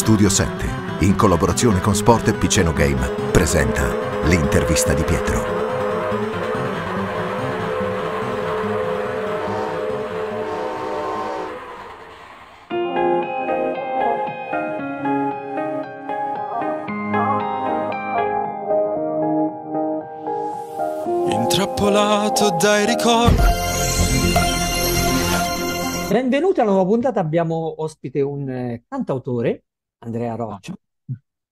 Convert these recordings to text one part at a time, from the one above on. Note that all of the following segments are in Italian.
Studio 7, in collaborazione con Sport e Piceno Game, presenta l'intervista di Pietro. Intrappolato dai ricordi. Benvenuti alla nuova puntata, abbiamo ospite un eh, cantautore Andrea ah. Roccia.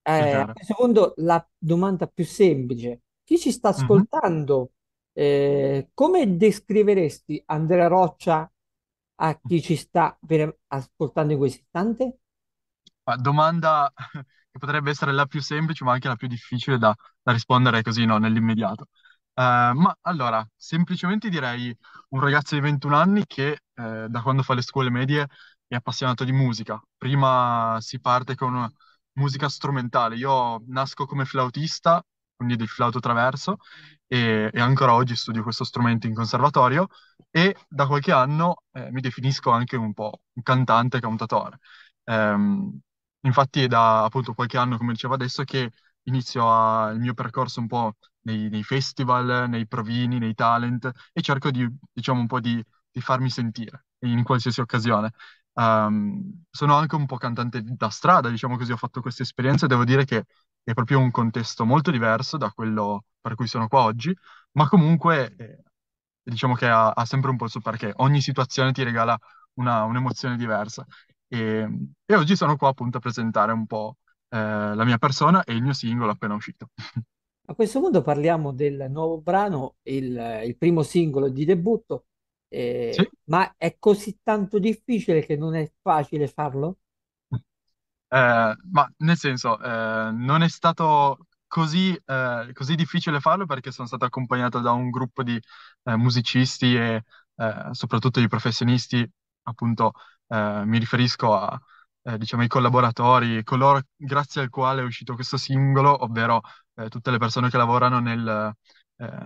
Eh, secondo la domanda più semplice, chi ci sta mhm. ascoltando, eh, come descriveresti Andrea Roccia a chi ci sta per, ascoltando in questo istante? Domanda che potrebbe essere la più semplice, ma anche la più difficile da, da rispondere così, no, nell'immediato. Uh, ma allora, semplicemente direi un ragazzo di 21 anni che eh, da quando fa le scuole medie e appassionato di musica. Prima si parte con musica strumentale. Io nasco come flautista, quindi del flauto traverso, e, e ancora oggi studio questo strumento in conservatorio e da qualche anno eh, mi definisco anche un po' un cantante cantatore. Ehm, infatti è da appunto qualche anno, come dicevo adesso, che inizio a, il mio percorso un po' nei, nei, festival, nei provini, nei talent e cerco di, diciamo, un po' di, di farmi sentire in qualsiasi occasione. Um, sono anche un po' cantante da strada, diciamo così, ho fatto questa esperienza e devo dire che è proprio un contesto molto diverso da quello per cui sono qua oggi, ma comunque eh, diciamo che ha, ha, sempre un polso perché ogni situazione ti regala una, un'emozione diversa. E, ehm, e, oggi sono qua appunto a presentare un po' eh, la mia persona e il mio singolo appena uscito. A questo punto parliamo del nuovo brano, il, il primo singolo di debutto eh, Ma è così tanto difficile che non è facile farlo? Eh, ma nel senso, eh, non è stato così, eh, così, difficile farlo perché sono stato accompagnato da un gruppo di eh, musicisti e eh, soprattutto di professionisti, appunto mi riferisco a, diciamo, i collaboratori, coloro grazie al quale è uscito questo singolo, ovvero tutte le persone che lavorano nel,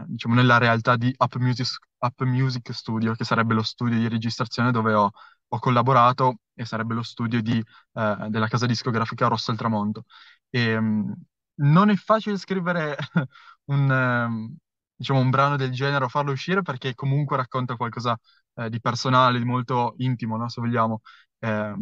diciamo, nella realtà di Up Music Up Music Studio, che sarebbe lo studio di registrazione dove ho, ho collaborato e sarebbe lo studio di, eh, della casa discografica Rosso al Tramonto. E, ehm, mh, non è facile scrivere un, eh, diciamo, un brano del genere o farlo uscire perché comunque racconta qualcosa eh, di personale, di molto intimo, no? se vogliamo. Eh,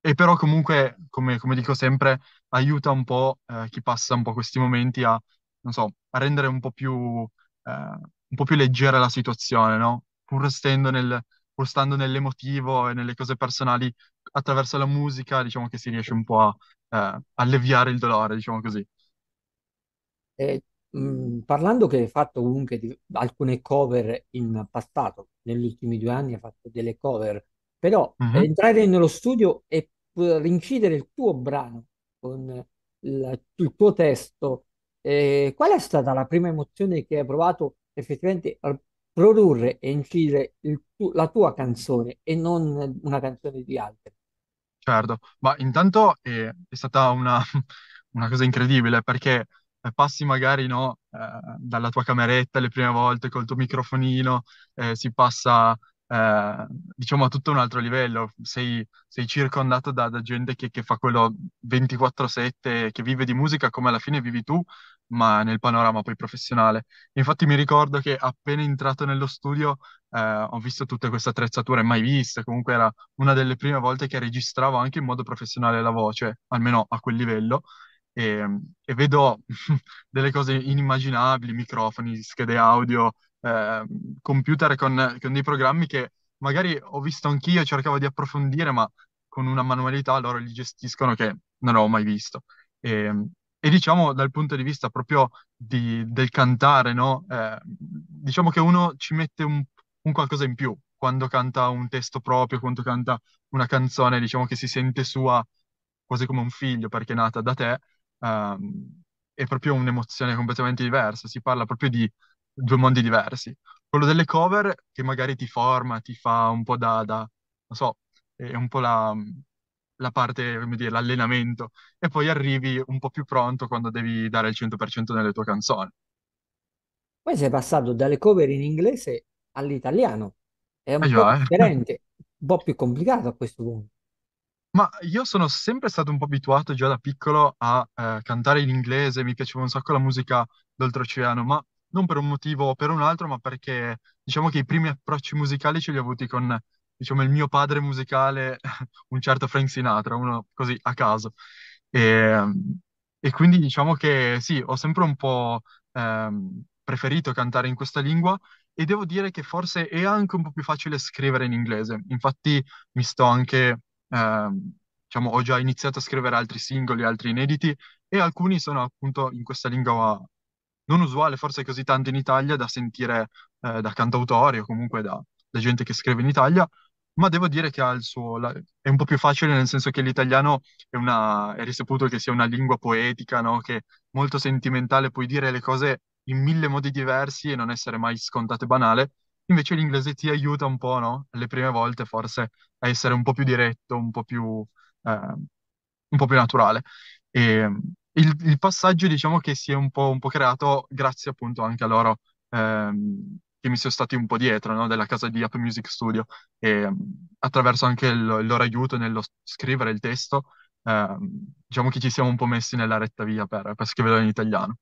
e però comunque, come, come, dico sempre, aiuta un po' eh, chi passa un po' questi momenti a, non so, a rendere un po' più eh, un po' più leggera la situazione, no? Pur stando nel, pur stando nell'emotivo e nelle cose personali, attraverso la musica, diciamo che si riesce un po' a eh, alleviare il dolore, diciamo così. E, mh, mm, parlando che hai fatto comunque di- alcune cover in passato, negli ultimi due anni hai fatto delle cover, però eh, Mhm. entrare nello studio e rincidere il tuo brano con la- il tuo testo, eh, qual è stata la prima emozione che hai provato effettivamente produrre e incidere il, tu, la tua canzone e non una canzone di altri. Certo, ma intanto è, eh, è stata una, una, cosa incredibile perché eh, passi magari no, eh, dalla tua cameretta le prime volte col tuo microfonino, eh, si passa eh, diciamo a tutto un altro livello, sei, sei circondato da, da gente che, che fa quello 24/7, che vive di musica come alla fine vivi tu, ma nel panorama poi professionale. Infatti mi ricordo che appena entrato nello studio eh, ho visto tutte queste attrezzature mai viste, comunque era una delle prime volte che registravo anche in modo professionale la voce, almeno a quel livello, e, ehm, e vedo delle cose inimmaginabili, microfoni, schede audio, eh, computer con, con dei programmi che magari ho visto anch'io, cercavo di approfondire, ma con una manualità loro li gestiscono che non avevo mai visto. E, ehm, e diciamo dal punto di vista proprio di, del cantare, no? Eh, diciamo che uno ci mette un, un, qualcosa in più quando canta un testo proprio, quando canta una canzone, diciamo che si sente sua quasi come un figlio perché è nata da te, ehm, è proprio un'emozione completamente diversa, si parla proprio di due mondi diversi. Quello delle cover che magari ti forma, ti fa un po' da, da non so, è un po' la, la parte, come dire, l'allenamento, e poi arrivi un po' più pronto quando devi dare il 100% nelle tue canzoni. Poi sei passato dalle cover in inglese all'italiano, è un eh po' eh. differente, eh. un po' più complicato a questo punto. Ma io sono sempre stato un po' abituato già da piccolo a eh, cantare in inglese, mi piaceva un sacco la musica d'oltreoceano, ma non per un motivo o per un altro, ma perché diciamo che i primi approcci musicali ce li ho avuti con diciamo, il mio padre musicale, un certo Frank Sinatra, uno così a caso. E, ehm, e quindi diciamo che sì, ho sempre un po' ehm, preferito cantare in questa lingua e devo dire che forse è anche un po' più facile scrivere in inglese. Infatti mi sto anche, ehm, diciamo, ho già iniziato a scrivere altri singoli, altri inediti e alcuni sono appunto in questa lingua non usuale forse così tanto in Italia da sentire eh, da cantautori o comunque da, da gente che scrive in Italia, ma devo dire che ha il suo, la- è un po' più facile nel senso che l'italiano è, una, è risaputo che sia una lingua poetica, no? che è molto sentimentale, puoi dire le cose in mille modi diversi e non essere mai scontato e banale. Invece l'inglese ti aiuta un po', no? Le prime volte forse a essere un po' più diretto, un po' più, eh, un po' più naturale. E ehm, il, il passaggio diciamo che si è un po', un po' creato grazie appunto anche a loro. Ehm, che mi sono stati un po' dietro, no? della casa di Up Music Studio, e mm, attraverso anche il, il loro aiuto nello scrivere il testo, eh, diciamo che ci siamo un po' messi nella retta via per, per scriverlo in italiano.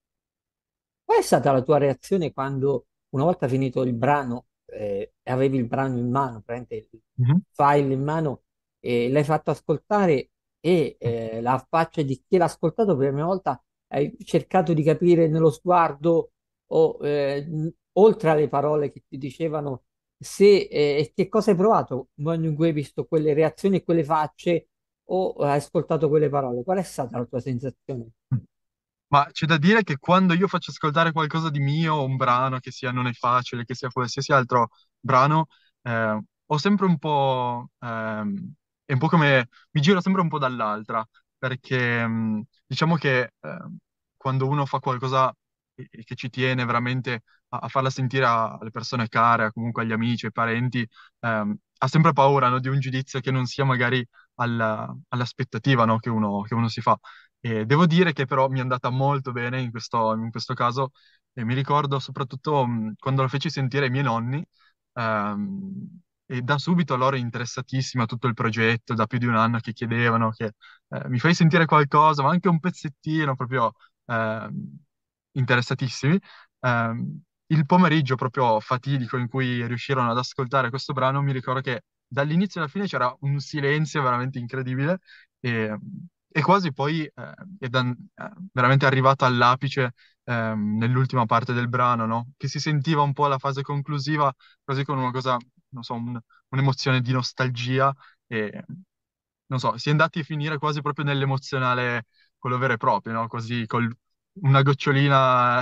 Qual è stata la tua reazione quando, una volta finito il brano, eh, avevi il brano in mano, prende il mm-hmm. file in mano, e l'hai fatto ascoltare e eh, la faccia di chi l'ha ascoltato per la prima volta hai cercato di capire nello sguardo o eh, oltre alle parole che ti dicevano se eh, che cosa hai provato quando hai visto quelle reazioni e quelle facce o hai ascoltato quelle parole, qual è stata la tua sensazione? Ma c'è da dire che quando io faccio ascoltare qualcosa di mio, un brano che sia Non è facile, che sia qualsiasi altro brano, eh, ho sempre un po'... Ehm, è un po' come... mi giro sempre un po' dall'altra, perché mm, diciamo che eh, quando uno fa qualcosa eh, che ci tiene veramente a farla sentire alle persone care, comunque agli amici, ai parenti, ehm, ha sempre paura no, di un giudizio che non sia magari alla, all'aspettativa no, che, uno, che, uno, si fa. E devo dire che però mi è andata molto bene in questo, in questo caso e mi ricordo soprattutto mh, quando lo feci sentire ai miei nonni ehm, e da subito loro interessatissimi a tutto il progetto, da più di un anno che chiedevano che eh, mi fai sentire qualcosa, ma anche un pezzettino proprio ehm, interessatissimi. Ehm, il pomeriggio proprio fatidico in cui riuscirono ad ascoltare questo brano, mi ricordo che dall'inizio alla fine c'era un silenzio veramente incredibile e, e quasi poi eh, è da, eh, veramente arrivata all'apice eh, nell'ultima parte del brano, no? che si sentiva un po' la fase conclusiva, quasi con una cosa, non so, un, un'emozione di nostalgia e non so, si è andati a finire quasi proprio nell'emozionale, quello vero e proprio, no? così con una gocciolina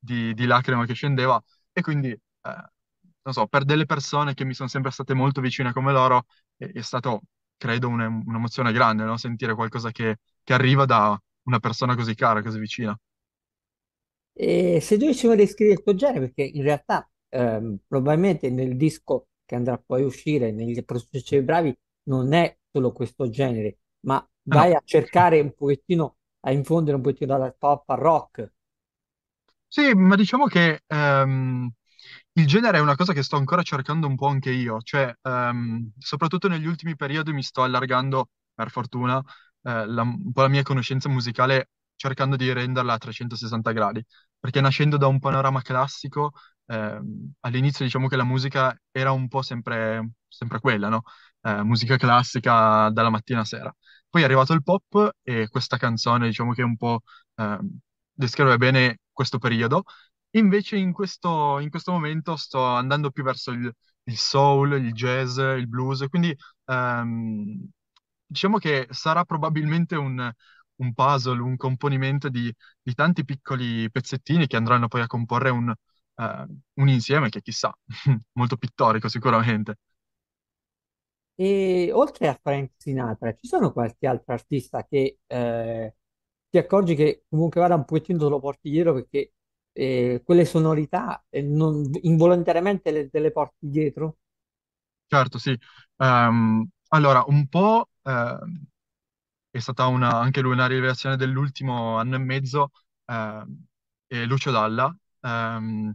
di, di lacrima che scendeva e quindi, eh, non so, per delle persone che mi sono sempre state molto vicine come loro è, è stato, credo, un, un'emozione grande, no? sentire qualcosa che, che arriva da una persona così cara, così vicina. E se tu ci vuoi descrivere il tuo genere, perché in realtà ehm, probabilmente nel disco che andrà poi a uscire, negli processi bravi, non è solo questo genere, ma ah, vai no. a cercare un pochettino, a infondere un pochettino dalla pop al rock, sì, ma diciamo che ehm, il genere è una cosa che sto ancora cercando un po' anche io, cioè ehm, soprattutto negli ultimi periodi mi sto allargando, per fortuna, eh, la, un po' la mia conoscenza musicale cercando di renderla a 360 gradi, perché nascendo da un panorama classico, ehm, all'inizio diciamo che la musica era un po' sempre, sempre quella, no? Eh, musica classica dalla mattina a sera. Poi è arrivato il pop e questa canzone diciamo che un po' ehm, descrive bene questo periodo. Invece in questo, in questo momento sto andando più verso il, il soul, il jazz, il blues, quindi ehm, diciamo che sarà probabilmente un, un puzzle, un componimento di, di, tanti piccoli pezzettini che andranno poi a comporre un, eh, un insieme che chissà, molto pittorico sicuramente. E oltre a Frank Sinatra, ci sono qualche altro artista che eh, ti accorgi che comunque vada un pochettino te lo porti dietro perché eh, quelle sonorità eh, non- involontariamente le, te le porti dietro. Certo, sì. Ehm, allora, un po' ehm, è stata una- anche lui una rivelazione dell'ultimo anno e mezzo, ehm, e Lucio Dalla. Ehm,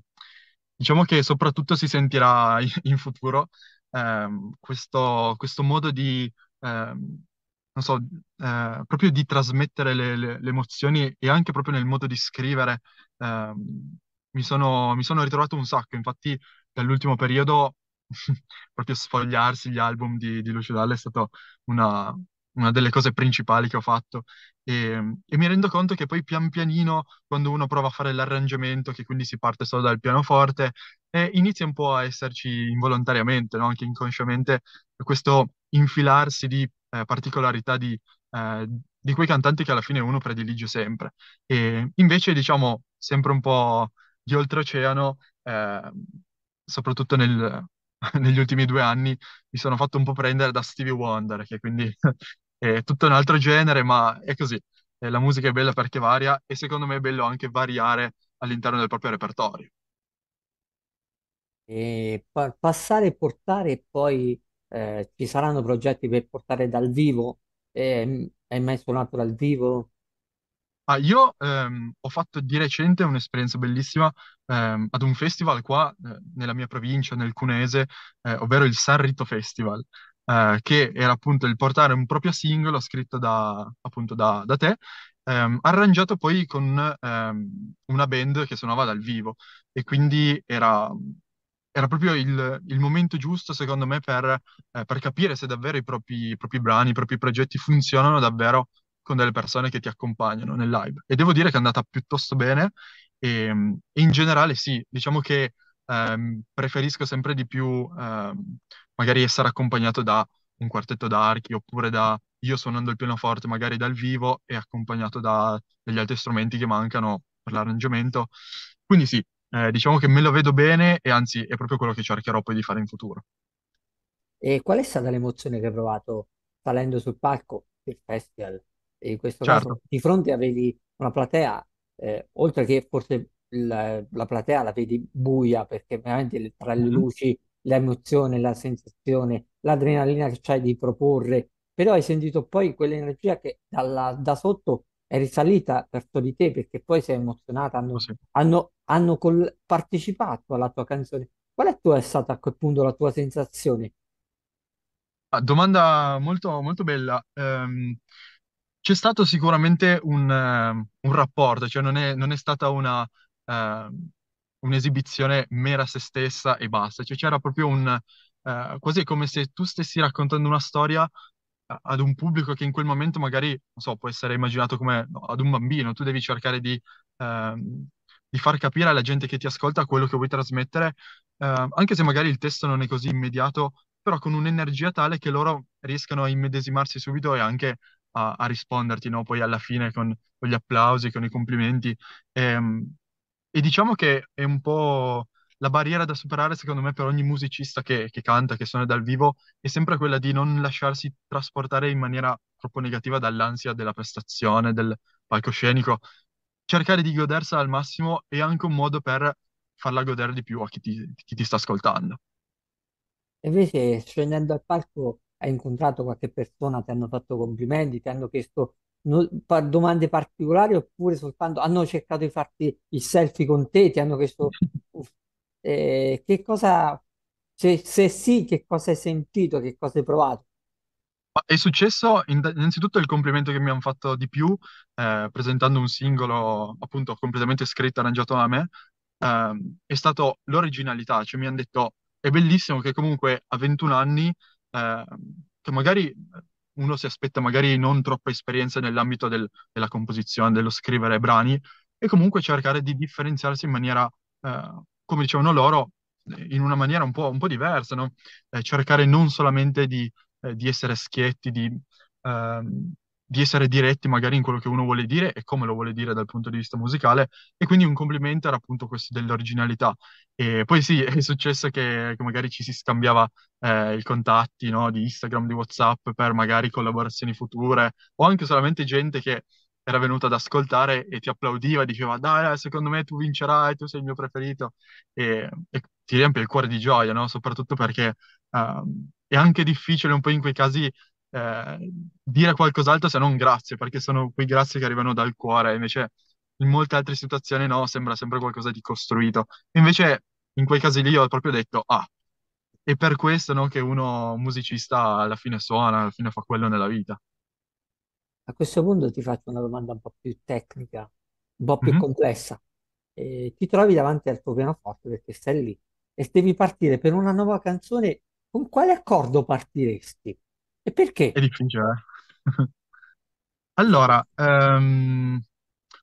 diciamo che soprattutto si sentirà in, in futuro ehm, questo, questo modo di ehm, non so, eh, proprio di trasmettere le, le, le, emozioni e anche proprio nel modo di scrivere eh, mi, sono, mi, sono, ritrovato un sacco. Infatti, dall'ultimo periodo, proprio sfogliarsi gli album di, di Lucio Dalla è stata una, una, delle cose principali che ho fatto. E, ehm, e, mi rendo conto che poi pian pianino, quando uno prova a fare l'arrangiamento, che quindi si parte solo dal pianoforte, eh, inizia un po' a esserci involontariamente, no? anche inconsciamente, questo infilarsi di eh, particolarità di, eh, di, quei cantanti che alla fine uno predilige sempre. E invece, diciamo, sempre un po' di oltreoceano, eh, soprattutto nel, negli ultimi due anni, mi sono fatto un po' prendere da Stevie Wonder, che quindi è tutto un altro genere, ma è così. la musica è bella perché varia e secondo me è bello anche variare all'interno del proprio repertorio. E passare e portare poi eh, ci saranno progetti per portare dal vivo? Eh, hai mai suonato dal vivo? Ah, io ehm, ho fatto di recente un'esperienza bellissima ehm, ad un festival qua eh, nella mia provincia, nel Cunese, eh, ovvero il Sanrito Festival, eh, che era appunto il portare un proprio singolo scritto da, appunto da, da te, ehm, arrangiato poi con ehm, una band che suonava dal vivo e quindi era era proprio il, il, momento giusto, secondo me, per, eh, per capire se davvero i propri, i propri, brani, i propri progetti funzionano davvero con delle persone che ti accompagnano nel live. E devo dire che è andata piuttosto bene e, ehm, e in generale sì, diciamo che ehm, preferisco sempre di più ehm, magari essere accompagnato da un quartetto d'archi oppure da io suonando il pianoforte magari dal vivo e accompagnato da degli altri strumenti che mancano per l'arrangiamento. Quindi sì, eh, diciamo che me lo vedo bene e anzi è proprio quello che cercherò poi di fare in futuro. E qual è stata l'emozione che hai provato salendo sul palco del festival? E in questo Certo. caso di fronte avevi una platea, eh, oltre che forse la, la platea la vedi buia perché veramente tra le Mhm. luci, l'emozione, la sensazione, l'adrenalina che c'hai di proporre, però hai sentito poi quell'energia che dalla- da sotto è risalita verso di te perché poi sei emozionata, hanno, sì. hanno, hanno col- partecipato alla tua canzone. Qual è, tua, è stata a quel punto la tua sensazione? Ah, domanda molto, molto bella. Um, c'è stato sicuramente un, uh, un rapporto, cioè non è, non è stata una, uh, un'esibizione mera se stessa e basta, cioè c'era proprio un, uh, quasi come se tu stessi raccontando una storia ad un pubblico che in quel momento magari, non so, può essere immaginato come no, ad un bambino, tu devi cercare di, ehm, di, far capire alla gente che ti ascolta quello che vuoi trasmettere, ehm, anche se magari il testo non è così immediato, però con un'energia tale che loro riescano a immedesimarsi subito e anche a, a risponderti, no? Poi alla fine con, con, gli applausi, con i complimenti. E, ehm, e diciamo che è un po' la barriera da superare, secondo me, per ogni musicista che, che, canta, che suona dal vivo, è sempre quella di non lasciarsi trasportare in maniera troppo negativa dall'ansia della prestazione, del palcoscenico. Cercare di godersela al massimo è anche un modo per farla godere di più a chi ti, chi ti sta ascoltando. invece, scendendo al palco, hai incontrato qualche persona, ti hanno fatto complimenti, ti hanno chiesto no, pa- domande particolari oppure soltanto hanno cercato di farti il selfie con te, ti hanno chiesto eh, che cosa, se, se sì, che cosa hai sentito, che cosa hai provato? È successo innanzitutto il complimento che mi hanno fatto di più eh, presentando un singolo appunto completamente scritto, e arrangiato da me, ehm, è stato l'originalità, cioè mi hanno detto è bellissimo che comunque a 21 anni, eh, che magari uno si aspetta magari non troppa esperienza nell'ambito del- della composizione, dello scrivere brani, e comunque cercare di differenziarsi in maniera eh, come dicevano loro, in una maniera un po', un po diversa, no? eh, cercare non solamente di, eh, di essere schietti, di, eh, di, essere diretti magari in quello che uno vuole dire e come lo vuole dire dal punto di vista musicale, e quindi un complimento era appunto questo dell'originalità. E poi sì, è successo che, che magari ci si scambiava eh, i contatti no? di Instagram, di WhatsApp per magari collaborazioni future o anche solamente gente che era venuto ad ascoltare e ti applaudiva, diceva dai, secondo me tu vincerai, tu sei il mio preferito e, e ti riempie il cuore di gioia, no? soprattutto perché uh, è anche difficile un po' in quei casi eh, dire qualcos'altro se non grazie, perché sono quei grazie che arrivano dal cuore, invece in molte altre situazioni no, sembra sempre qualcosa di costruito. Invece in quei casi lì ho proprio detto, ah, è per questo no, che uno musicista alla fine suona, alla fine fa quello nella vita. A questo punto ti faccio una domanda un po' più tecnica, un po' più mhm. complessa. Eh, ti trovi davanti al tuo pianoforte perché stai lì e devi partire per una nuova canzone. Con quale accordo partiresti? E perché? È difficile. eh? Allora, ehm,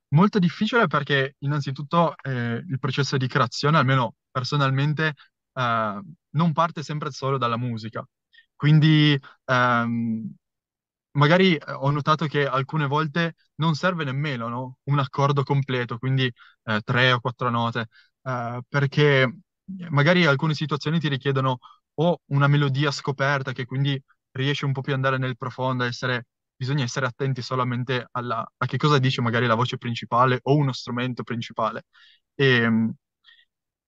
molto difficile perché innanzitutto eh, il processo di creazione, almeno personalmente, eh, non parte sempre solo dalla musica. Quindi ehm, magari eh, ho notato che alcune volte non serve nemmeno no? un accordo completo, quindi eh, tre o quattro note, eh, perché eh, magari alcune situazioni ti richiedono o una melodia scoperta che quindi riesce un po' più ad andare nel profondo, essere, bisogna essere attenti solamente alla, a che cosa dice magari la voce principale o uno strumento principale. E, ehm,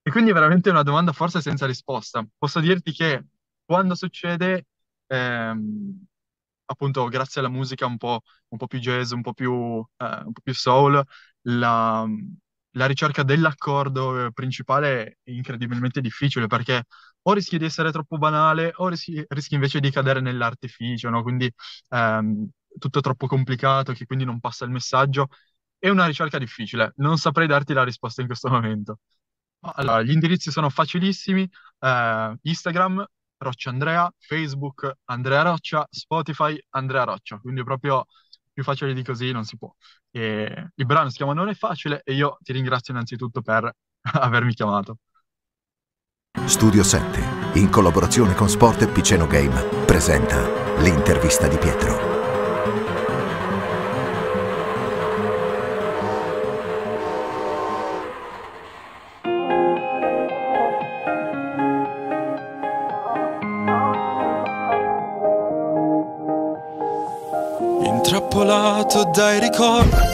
e quindi è veramente una domanda forse senza risposta. Posso dirti che quando succede... Ehm, appunto grazie alla musica un po', un po più jazz, un po' più, eh, un po più soul, la, la, ricerca dell'accordo eh, principale è incredibilmente difficile perché o rischi di essere troppo banale o rischi, rischi invece di cadere nell'artificio, no? quindi ehm, tutto troppo complicato che quindi non passa il messaggio. È una ricerca difficile, non saprei darti la risposta in questo momento. Allora, gli indirizzi sono facilissimi, eh, Instagram Roccia Andrea, Facebook Andrea Roccia, Spotify Andrea Roccia, quindi proprio più facile di così non si può. E il brano si chiama Non è facile e io ti ringrazio innanzitutto per avermi chiamato. Studio 7, in collaborazione con Sport e Piceno Game, presenta l'intervista di Pietro. dirty car